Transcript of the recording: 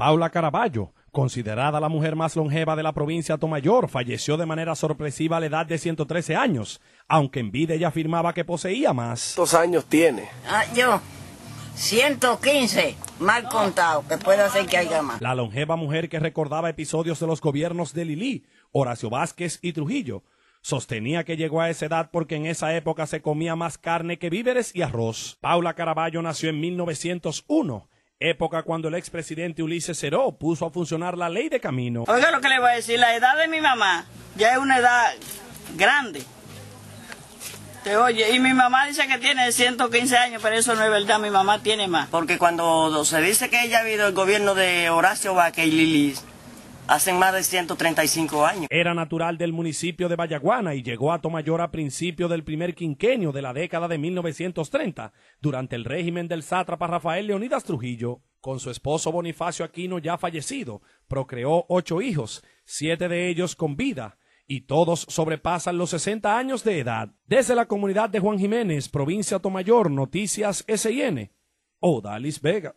Paula Caraballo, considerada la mujer más longeva de la provincia de Tomayor, falleció de manera sorpresiva a la edad de 113 años, aunque en vida ella afirmaba que poseía más. ¿Cuántos años tiene? Ah, yo, 115, mal contado, que puede ser que haya más. La longeva mujer que recordaba episodios de los gobiernos de Lili, Horacio Vázquez y Trujillo, Sostenía que llegó a esa edad porque en esa época se comía más carne que víveres y arroz. Paula Caraballo nació en 1901 época cuando el expresidente Ulises Ceró puso a funcionar la ley de camino. Oiga lo que le voy a decir, la edad de mi mamá ya es una edad grande. Te oye, y mi mamá dice que tiene 115 años, pero eso no es verdad, mi mamá tiene más. Porque cuando se dice que ella ha habido el gobierno de Horacio Vázquez y hacen más de 135 años. Era natural del municipio de Vallaguana y llegó a Tomayor a principios del primer quinquenio de la década de 1930, durante el régimen del sátrapa Rafael Leonidas Trujillo. Con su esposo Bonifacio Aquino ya fallecido, procreó ocho hijos, siete de ellos con vida, y todos sobrepasan los 60 años de edad. Desde la comunidad de Juan Jiménez, provincia Tomayor, Noticias SIN, Odalis Vega.